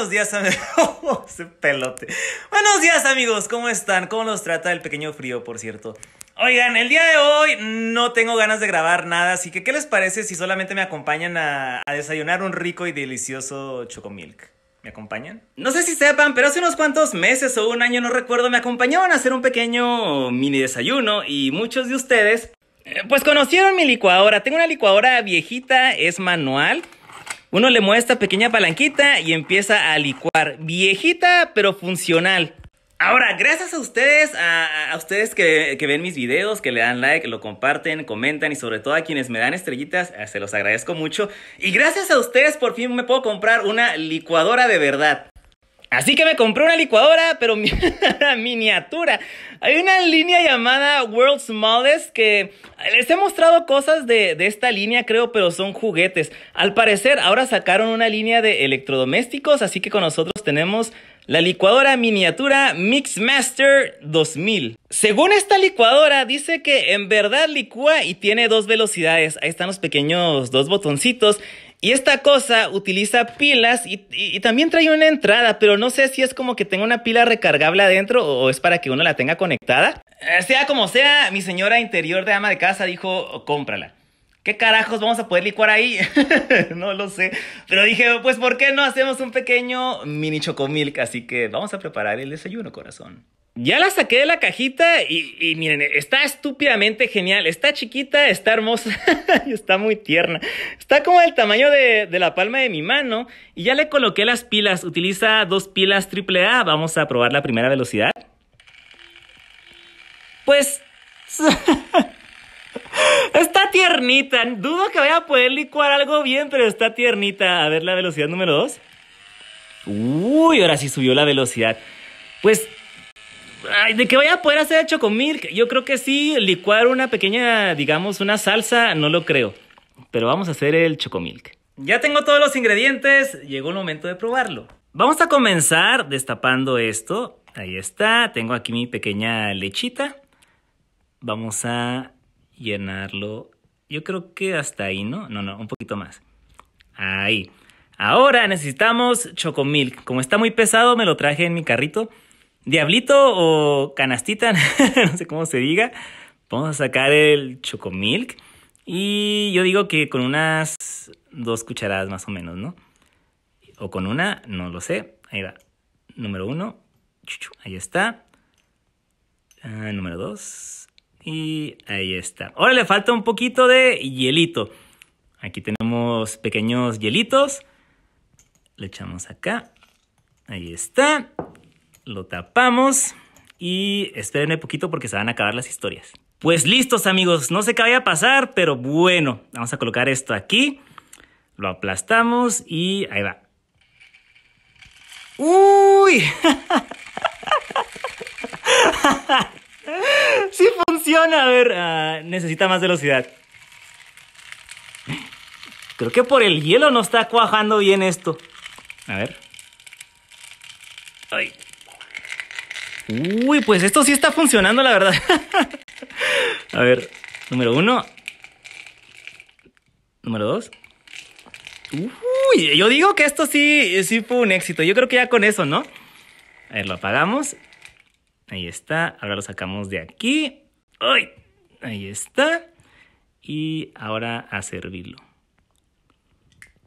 Buenos días, amigos. pelote. Buenos días, amigos. ¿Cómo están? ¿Cómo nos trata el pequeño frío, por cierto? Oigan, el día de hoy no tengo ganas de grabar nada, así que ¿qué les parece si solamente me acompañan a, desayunar un rico y delicioso chocomilk? ¿Me acompañan? No sé si sepan, pero hace unos cuantos meses o un año, no recuerdo, me acompañaban a hacer un pequeño mini desayuno y muchos de ustedes, eh, pues conocieron mi licuadora. Tengo una licuadora viejita, es manual, uno le mueve esta pequeña palanquita y empieza a licuar. Viejita, pero funcional. Ahora, gracias a ustedes, a, ustedes que, que, ven mis videos, que le dan like, lo comparten, comentan y sobre todo a quienes me dan estrellitas, eh, se los agradezco mucho. Y gracias a ustedes por fin me puedo comprar una licuadora de verdad. Así que me compré una licuadora, pero miniatura. Hay una línea llamada World's Smallest que les he mostrado cosas de, de, esta línea, creo, pero son juguetes. Al parecer, ahora sacaron una línea de electrodomésticos, así que con nosotros tenemos la licuadora miniatura Mixmaster 2000. Según esta licuadora, dice que en verdad licúa y tiene dos velocidades. Ahí están los pequeños dos botoncitos. Y esta cosa utiliza pilas y, también trae una entrada, pero no sé si es como que tenga una pila recargable adentro o es para que uno la tenga conectada. Eh, sea como sea, mi señora interior de ama de casa dijo, cómprala. ¿Qué carajos vamos a poder licuar ahí? no lo sé. Pero dije, pues ¿por qué no hacemos un pequeño mini chocomilk? Así que vamos a preparar el desayuno, corazón. Ya la saqué de la cajita y, miren, está estúpidamente genial. Está chiquita, está hermosa y está muy tierna. Está como del tamaño de, la palma de mi mano. Y ya le coloqué las pilas. Utiliza dos pilas triple A. Vamos a probar la primera velocidad. Pues... está tiernita. Dudo que vaya a poder licuar algo bien, pero está tiernita. A ver la velocidad número 2. Uy, ahora sí subió la velocidad. Pues de que voy a poder hacer chocomilk. Yo creo que sí, licuar una pequeña, digamos, una salsa, no lo creo. Pero vamos a hacer el chocomilk. Ya tengo todos los ingredientes, llegó el momento de probarlo. Vamos a comenzar destapando esto. Ahí está, tengo aquí mi pequeña lechita. Vamos a llenarlo, yo creo que hasta ahí, ¿no? No, no, un poquito más. Ahí. Ahora necesitamos chocomilk. Como está muy pesado, me lo traje en mi carrito diablito o canastita, no sé cómo se diga. Vamos a sacar el chocomilk. Y yo digo que con unas dos cucharadas más o menos, ¿no? O con una, no lo sé. Ahí va. Número uno. Ahí está. Ah, número dos. Y ahí está. Ahora le falta un poquito de hielito. Aquí tenemos pequeños hielitos. Le echamos acá. Ahí está. Lo tapamos y espérenme poquito porque se van a acabar las historias. Pues listos amigos, no sé qué vaya a pasar, pero bueno, vamos a colocar esto aquí. Lo aplastamos y ahí va. ¡Uy! sí funciona, a ver, ah, necesita más velocidad. Creo que por el hielo no está cuajando bien esto. A ver. Ay. Uy, pues esto sí está funcionando, la verdad. a ver, número uno. Número dos. Uy, yo digo que esto sí, sí fue un éxito. Yo creo que ya con eso, ¿no? A ver, lo apagamos. Ahí está. Ahora lo sacamos de aquí. ¡Ay! Ahí está. Y ahora a servirlo.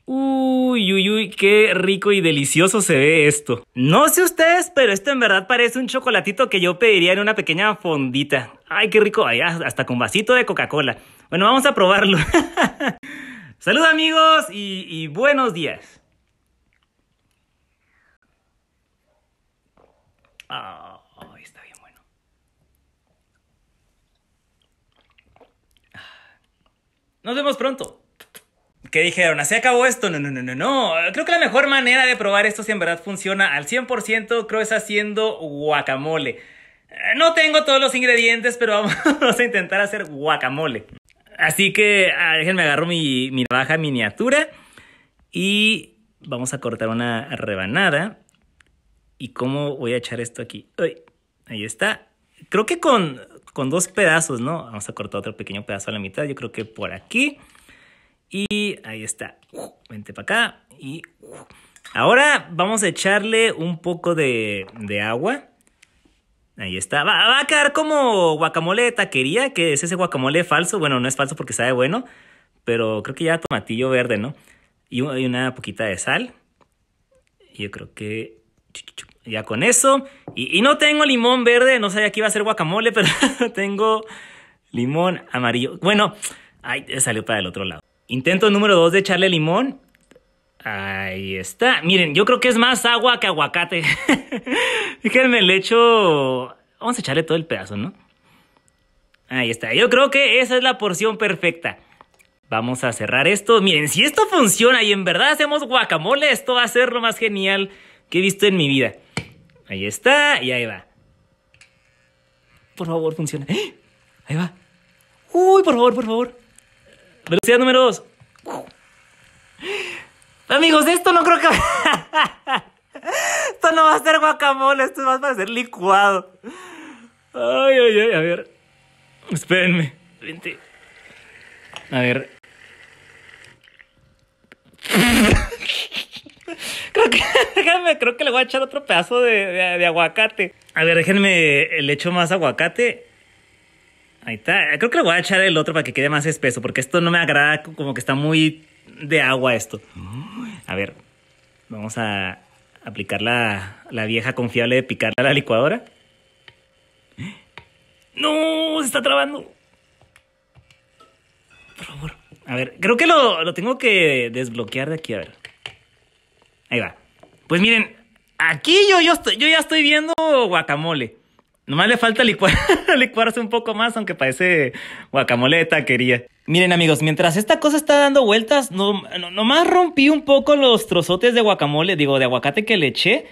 Uy, uy, uy, qué rico y delicioso se ve esto. No sé ustedes, pero esto en verdad parece un chocolatito que yo pediría en una pequeña fondita. Ay, qué rico, allá ah, hasta con vasito de Coca-Cola. Bueno, vamos a probarlo. Saludos amigos y, buenos días. Ay, está bien bueno. Nos vemos pronto que dijeron, así acabó esto, no, no, no, no, no. Creo que la mejor manera de probar esto si en verdad funciona al 100% creo es haciendo guacamole. Eh, no tengo todos los ingredientes, pero vamos a intentar hacer guacamole. Así que ah, déjenme agarro mi, mi navaja miniatura y vamos a cortar una rebanada. ¿Y cómo voy a echar esto aquí? ahí está. Creo que con, con dos pedazos, ¿no? Vamos a cortar otro pequeño pedazo a la mitad. Yo creo que por aquí. Y ahí está. Vente para acá. Y ahora vamos a echarle un poco de, agua. Ahí está. Va, a quedar como guacamole de taquería, que es ese guacamole falso. Bueno, no es falso porque sabe bueno, pero creo que ya tomatillo verde, ¿no? Y, una poquita de sal. Yo creo que ya con eso. Y, no tengo limón verde, no sabía que iba a ser guacamole, pero tengo limón amarillo. Bueno, ahí salió para el otro lado. Intento número dos de echarle limón. Ahí está. Miren, yo creo que es más agua que aguacate. Fíjense le echo... Vamos a echarle todo el pedazo, ¿no? Ahí está. Yo creo que esa es la porción perfecta. Vamos a cerrar esto. Miren, si esto funciona y en verdad hacemos guacamole, esto va a ser lo más genial que he visto en mi vida. Ahí está y ahí va. Por favor, funciona. ¡Eh! Ahí va. Uy, por favor, por favor. Velocidad número 2. Amigos, esto no creo que... esto no va a ser guacamole, esto va a ser licuado. Ay, ay, ay, a ver. Espérenme. A ver. creo que, creo que le voy a echar otro pedazo de, de aguacate. A ver, déjenme, le echo más aguacate. Ahí está. Creo que le voy a echar el otro para que quede más espeso, porque esto no me agrada, como que está muy de agua esto. A ver, vamos a aplicar la, vieja confiable de picarla a la licuadora. ¡No! Se está trabando. Por favor. A ver, creo que lo, lo tengo que desbloquear de aquí, a ver. Ahí va. Pues miren, aquí yo, yo, yo ya estoy viendo guacamole. Nomás le falta licuarse un poco más, aunque parece guacamole de taquería. Miren amigos, mientras esta cosa está dando vueltas, nomás rompí un poco los trozotes de guacamole, digo, de aguacate que le eché.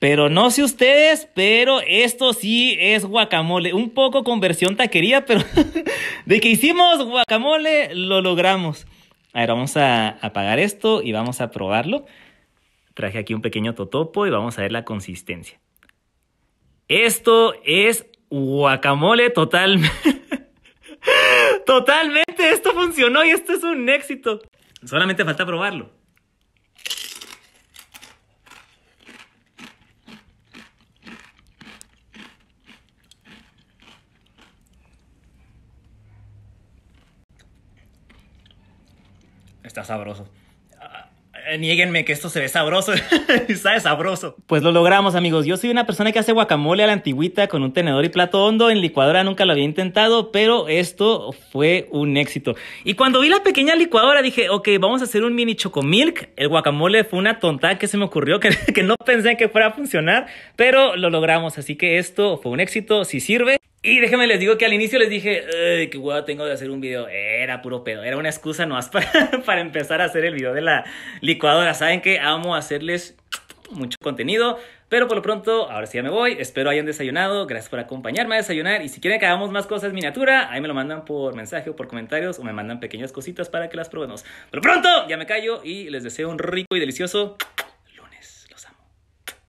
Pero no sé ustedes, pero esto sí es guacamole. Un poco con versión taquería, pero de que hicimos guacamole, lo logramos. A ver, vamos a apagar esto y vamos a probarlo. Traje aquí un pequeño totopo y vamos a ver la consistencia. Esto es guacamole total. Totalmente, esto funcionó y esto es un éxito. Solamente falta probarlo. Está sabroso. Niéguenme que esto se ve sabroso. Sabe sabroso. Pues lo logramos, amigos. Yo soy una persona que hace guacamole a la antigüita con un tenedor y plato hondo. En licuadora nunca lo había intentado, pero esto fue un éxito. Y cuando vi la pequeña licuadora dije, ok, vamos a hacer un mini chocomilk. El guacamole fue una tonta que se me ocurrió, que no pensé que fuera a funcionar, pero lo logramos. Así que esto fue un éxito. Si sirve, y déjenme les digo que al inicio les dije, Ay, qué huevo tengo de hacer un video. Era puro pedo, era una excusa no para, para empezar a hacer el video de la licuadora. Saben que amo hacerles mucho contenido, pero por lo pronto, ahora sí ya me voy. Espero hayan desayunado. Gracias por acompañarme a desayunar. Y si quieren que hagamos más cosas miniatura, ahí me lo mandan por mensaje o por comentarios o me mandan pequeñas cositas para que las probemos. pero pronto, ya me callo y les deseo un rico y delicioso